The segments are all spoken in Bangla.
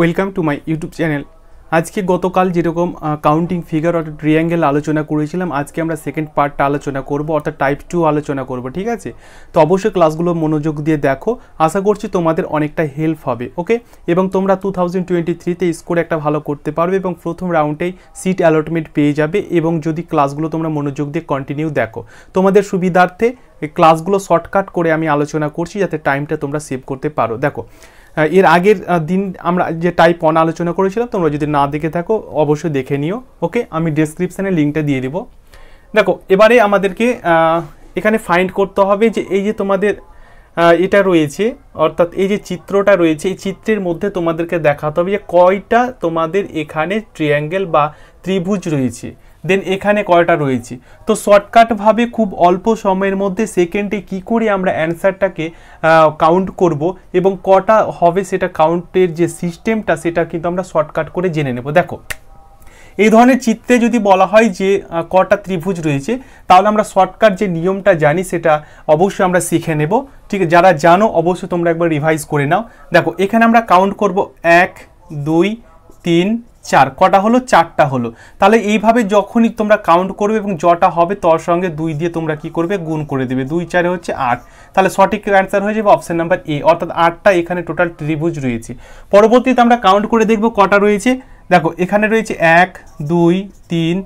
welcome to my YouTube channel আজকে গতকাল যেরকম কাউন্টিং ফিগার অর্থাৎ ট্রিয়াঙ্গেল আলোচনা করেছিলাম আজকে আমরা সেকেন্ড পার্টটা আলোচনা করব অর্থাৎ টাইপ টু আলোচনা করব ঠিক আছে তো অবশ্যই ক্লাসগুলো মনোযোগ দিয়ে দেখো আশা করছি তোমাদের অনেকটা হেল্প হবে ওকে এবং তোমরা টু থাউজেন্ড টোয়েন্টি থ্রিতে স্কোর একটা ভালো করতে পারবে এবং প্রথম রাউন্ডেই সিট অ্যালটমেন্ট পেয়ে যাবে এবং যদি ক্লাসগুলো তোমরা মনোযোগ দিয়ে কন্টিনিউ দেখো তোমাদের সুবিধার্থে এই ক্লাসগুলো শর্টকাট করে আমি আলোচনা করছি যাতে টাইমটা তোমরা সেভ করতে পারো দেখো এর আগের দিন আমরা যে টাইপ ওয়ান আলোচনা করেছিলাম তোমরা যদি না দেখে থাকো অবশ্যই দেখে নিও ওকে আমি ডিসক্রিপশানে লিঙ্কটা দিয়ে দেবো দেখো এবারে আমাদেরকে এখানে ফাইন্ড করতে হবে যে এই যে তোমাদের এটা রয়েছে অর্থাৎ এই যে চিত্রটা রয়েছে এই চিত্রের মধ্যে তোমাদেরকে দেখাতে হবে যে কয়টা তোমাদের এখানে ট্রিয়াঙ্গেল বা ত্রিভুজ রয়েছে দেন এখানে কয়টা রয়েছে তো শর্টকাটভাবে খুব অল্প সময়ের মধ্যে সেকেন্ডে কি করে আমরা অ্যান্সারটাকে কাউন্ট করব এবং কটা হবে সেটা কাউন্টের যে সিস্টেমটা সেটা কিন্তু আমরা শর্টকাট করে জেনে নেব দেখো এই ধরনের চিত্রে যদি বলা হয় যে কটা ত্রিভুজ রয়েছে তাহলে আমরা শর্টকাট যে নিয়মটা জানি সেটা অবশ্যই আমরা শিখে নেব ঠিক আছে যারা জানো অবশ্যই তোমরা একবার রিভাইজ করে নাও দেখো এখানে আমরা কাউন্ট করব এক দুই তিন চার কটা হলো চারটা হলো তাহলে এইভাবে যখনই তোমরা কাউন্ট করবে এবং জটা হবে তর সঙ্গে দুই দিয়ে তোমরা কি করবে গুণ করে দেবে দুই চারে হচ্ছে আট তাহলে সঠিক অ্যান্সার হয়ে যাবে অপশান নাম্বার এ অর্থাৎ আটটা এখানে টোটাল ত্রিভুজ রয়েছে পরবর্তীতে আমরা কাউন্ট করে দেখব কটা রয়েছে দেখো এখানে রয়েছে এক দুই তিন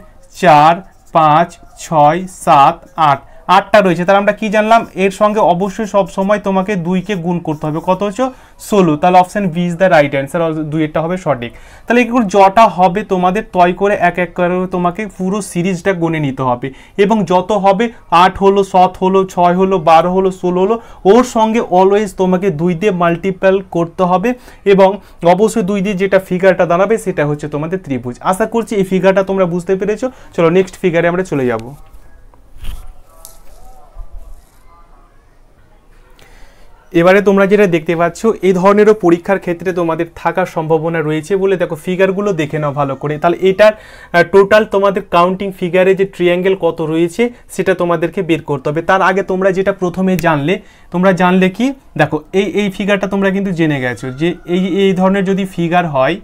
চার পাঁচ ছয় সাত আট আটটা রয়েছে তাহলে আমরা কি জানলাম এর সঙ্গে অবশ্যই সব সময় তোমাকে দুইকে গুণ করতে হবে কত হচ্ছে ষোলো তাহলে option B is the right answer দুইয়েরটা হবে সঠিক তাহলে এগুলো জটা হবে তোমাদের তয় করে এক এক করে তোমাকে পুরো সিরিজটা গুনে নিতে হবে এবং যত হবে আট হলো সত হলো ছয় হলো বারো হলো ষোলো হলো ওর সঙ্গে অলওয়েজ তোমাকে দুই দিয়ে মাল্টিপ্যাল করতে হবে এবং অবশ্যই দুই দিয়ে যেটা ফিগারটা দাঁড়াবে সেটা হচ্ছে তোমাদের ত্রিভুজ আশা করছি এই ফিগারটা তোমরা বুঝতে পেরেছো চলো নেক্সট ফিগারে আমরা চলে যাবো এবারে তোমরা যেটা দেখতে পাচ্ছ এই ধরনেরও পরীক্ষার ক্ষেত্রে তোমাদের থাকার সম্ভাবনা রয়েছে বলে দেখো ফিগারগুলো দেখে নাও ভালো করে তাহলে এটার টোটাল তোমাদের কাউন্টিং ফিগারে যে ট্রিয়াঙ্গেল কত রয়েছে সেটা তোমাদেরকে বের করতে হবে তার আগে তোমরা যেটা প্রথমে জানলে তোমরা জানলে কি দেখো এই এই ফিগারটা তোমরা কিন্তু জেনে গেছো যে এই এই ধরনের যদি ফিগার হয়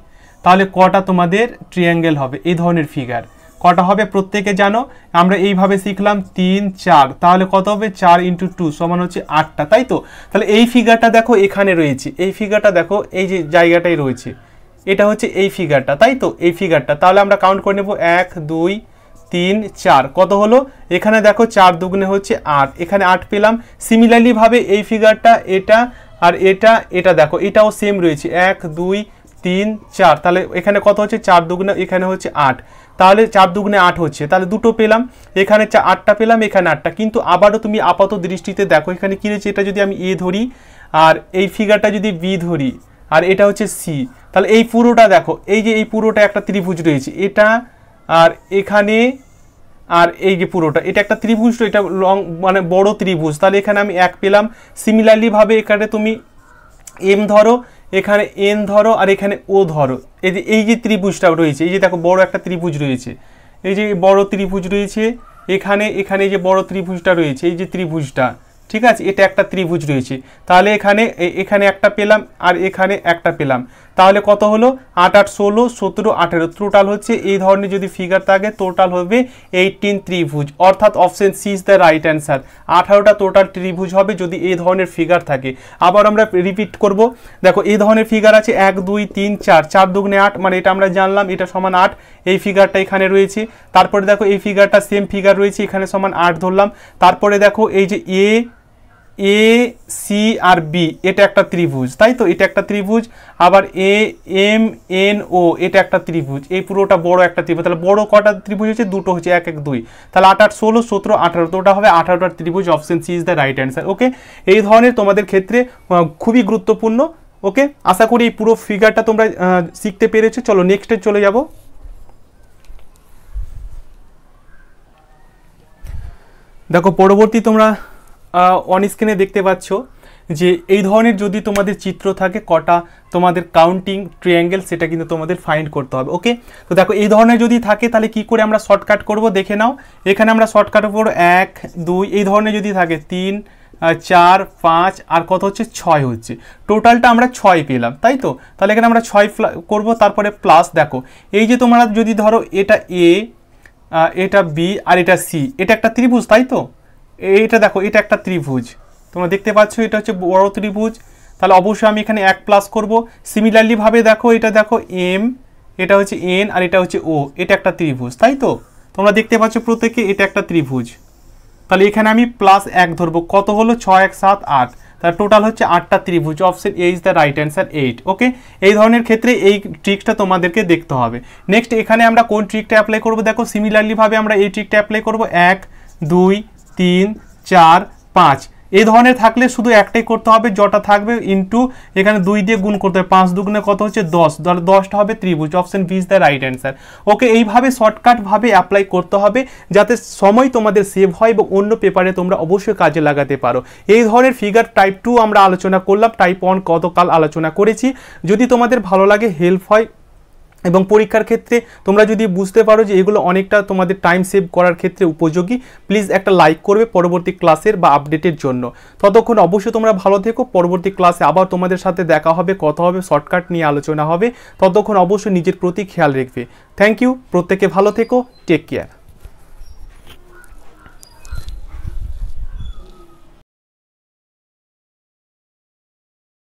তাহলে কটা তোমাদের ট্রিয়াঙ্গেল হবে এই ধরনের ফিগার কটা হবে প্রত্যেকে জানো আমরা এইভাবে শিখলাম তিন চার তাহলে কত হবে চার ইন্টু টু সমান হচ্ছে আটটা তাই তো তাহলে এই ফিগারটা দেখো এখানে রয়েছে এই ফিগারটা দেখো এই যে জায়গাটাই রয়েছে এটা হচ্ছে এই ফিগারটা তাই তো এই ফিগারটা তাহলে আমরা কাউন্ট করে নেব এক দুই তিন চার কত হলো এখানে দেখো চার দুগুণে হচ্ছে আট এখানে আট পেলাম সিমিলারলিভাবে এই ফিগারটা এটা আর এটা এটা দেখো এটাও সেম রয়েছে এক দুই তিন চার তাহলে এখানে কত হচ্ছে চার দুগুণে এখানে হচ্ছে আট তাহলে চার দুগুণে আট হচ্ছে তাহলে দুটো পেলাম এখানে চা আটটা পেলাম এখানে আটটা কিন্তু আবারও তুমি আপাত দৃষ্টিতে দেখো এখানে কী রয়েছে এটা যদি আমি এ ধরি আর এই ফিগারটা যদি বি ধরি আর এটা হচ্ছে সি তাহলে এই পুরোটা দেখো এই যে এই পুরোটা একটা ত্রিভুজ রয়েছে এটা আর এখানে আর এই যে পুরোটা এটা একটা ত্রিভুজ এটা লং মানে বড় ত্রিভুজ তাহলে এখানে আমি এক পেলাম সিমিলারলিভাবে এখানে তুমি এম ধরো এখানে এন ধরো আর এখানে ও ধরো এই যে এই যে ত্রিভুজটা রয়েছে এই যে দেখো বড় একটা ত্রিভুজ রয়েছে এই যে বড় ত্রিভুজ রয়েছে এখানে এখানে যে বড় ত্রিভুজটা রয়েছে এই যে ত্রিভুজটা ঠিক আছে এটা একটা ত্রিভুজ রয়েছে তাহলে এখানে এখানে একটা পেলাম আর এখানে একটা পেলাম তাহলে কত হলো আট আট ষোলো সতেরো আঠেরো টোটাল হচ্ছে এই ধরনের যদি ফিগার থাকে টোটাল হবে এইটিন ত্রিভুজ অর্থাৎ option C is the right answer আঠারোটা টোটাল ত্রিভুজ হবে যদি এই ধরনের ফিগার থাকে আবার আমরা রিপিট করব দেখো এই ধরনের ফিগার আছে এক দুই তিন চার চার দুগ্নে আট মানে এটা আমরা জানলাম এটা সমান আট এই ফিগারটা এখানে রয়েছে তারপরে দেখো এই ফিগারটা সেম ফিগার রয়েছে এখানে সমান আট ধরলাম তারপরে দেখো এই যে এ এ সি আর বি এটা একটা ত্রিভুজ তাই তো এটা একটা ত্রিভুজ আবার এ এম এন ও এটা একটা ত্রিভুজ এই পুরোটা বড় একটা ত্রিভুজ তাহলে বড় কটা ত্রিভুজ হচ্ছে দুটো হচ্ছে এক এক দুই তাহলে আট আট ষোলো সতেরো আঠারো তো ওটা হবে আঠারোটার ত্রিভুজ option C is the right answer okay এই ধরনের তোমাদের ক্ষেত্রে খুবই গুরুত্বপূর্ণ ওকে আশা করি এই পুরো ফিগারটা তোমরা শিখতে পেরেছো চলো নেক্সটে চলে যাবো দেখো পরবর্তী তোমরা অন স্ক্রিনে দেখতে পাচ্ছ যে এই ধরনের যদি তোমাদের চিত্র থাকে কটা তোমাদের কাউন্টিং ট্রিয়াঙ্গেল সেটা কিন্তু তোমাদের ফাইন্ড করতে হবে ওকে তো দেখো এই ধরনের যদি থাকে তাহলে কি করে আমরা শর্টকাট করব দেখে নাও এখানে আমরা শর্টকাট উপর এক দুই এই ধরনের যদি থাকে তিন চার পাঁচ আর কত হচ্ছে ছয় হচ্ছে টোটালটা আমরা ছয় পেলাম তাই তো তাহলে এখানে আমরা ছয় করব তারপরে প্লাস দেখো এই যে তোমরা যদি ধরো এটা এ এটা বি আর এটা সি এটা একটা ত্রিভুজ তাই তো এইটা দেখো এটা একটা ত্রিভুজ তোমরা দেখতে পাচ্ছ এটা হচ্ছে বড় ত্রিভুজ তাহলে অবশ্যই আমি এখানে এক প্লাস করব সিমিলারলিভাবে দেখো এটা দেখো এম এটা হচ্ছে এন আর এটা হচ্ছে ও এটা একটা ত্রিভুজ তাই তো তোমরা দেখতে পাচ্ছ প্রত্যেকে এটা একটা ত্রিভুজ তাহলে এখানে আমি প্লাস এক ধরবো কত হলো ছয় এক সাত আট তার টোটাল হচ্ছে আটটা ত্রিভুজ option A is the right answer eight okay এই ধরনের ক্ষেত্রে এই ট্রিকটা তোমাদেরকে দেখতে হবে নেক্সট এখানে আমরা কোন ট্রিকটা অ্যাপ্লাই করবো দেখো সিমিলারলিভাবে আমরা এই ট্রিকটা অ্যাপ্লাই করবো এক দুই তিন চার পাঁচ এই ধরনের থাকলে শুধু একটাই করতে হবে জটা থাকবে ইন্টু এখানে দুই দিয়ে গুণ করতে হবে পাঁচ দুগুণে কত হচ্ছে দশ তাহলে দশটা হবে ত্রিভুজ option B is the right answer okay এইভাবে শর্টকাটভাবে অ্যাপ্লাই করতে হবে যাতে সময় তোমাদের সেভ হয় এবং অন্য পেপারে তোমরা অবশ্যই কাজে লাগাতে পারো এই ধরনের ফিগার টাইপ টু আমরা আলোচনা করলাম টাইপ ওয়ান কতকাল আলোচনা করেছি যদি তোমাদের ভালো লাগে হেল্প হয় এবং পরীক্ষার ক্ষেত্রে তোমরা যদি বুঝতে পারো যে এগুলো অনেকটা তোমাদের টাইম সেভ করার ক্ষেত্রে উপযোগী প্লিজ একটা লাইক করবে পরবর্তী ক্লাসের বা আপডেটের জন্য ততক্ষণ অবশ্যই তোমরা ভালো থেকো পরবর্তী ক্লাসে আবার তোমাদের সাথে দেখা হবে কথা হবে শর্টকাট নিয়ে আলোচনা হবে ততক্ষণ অবশ্যই নিজের প্রতি খেয়াল রাখবে থ্যাংক ইউ প্রত্যেকে ভালো থেকো টেক কেয়ার